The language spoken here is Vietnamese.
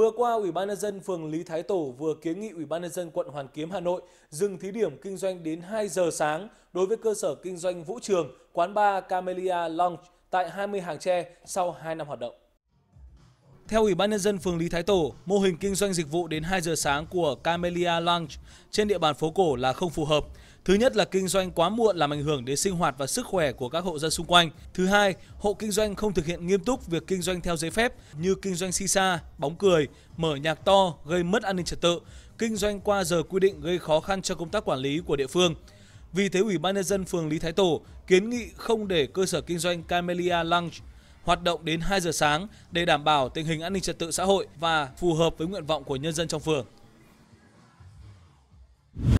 Vừa qua, Ủy ban nhân dân phường Lý Thái Tổ vừa kiến nghị Ủy ban nhân dân quận Hoàn Kiếm Hà Nội dừng thí điểm kinh doanh đến 2 giờ sáng đối với cơ sở kinh doanh vũ trường, quán bar Camellia Lounge tại 20 hàng tre sau 2 năm hoạt động. Theo Ủy ban Nhân dân phường Lý Thái Tổ, mô hình kinh doanh dịch vụ đến 2 giờ sáng của Camellia Lounge trên địa bàn phố cổ là không phù hợp. Thứ nhất là kinh doanh quá muộn làm ảnh hưởng đến sinh hoạt và sức khỏe của các hộ dân xung quanh. Thứ hai, hộ kinh doanh không thực hiện nghiêm túc việc kinh doanh theo giấy phép như kinh doanh si sa, bóng cười, mở nhạc to gây mất an ninh trật tự, kinh doanh qua giờ quy định gây khó khăn cho công tác quản lý của địa phương. Vì thế Ủy ban nhân dân phường Lý Thái Tổ kiến nghị không để cơ sở kinh doanh Camellia Lounge hoạt động đến 2 giờ sáng để đảm bảo tình hình an ninh trật tự xã hội và phù hợp với nguyện vọng của nhân dân trong phường.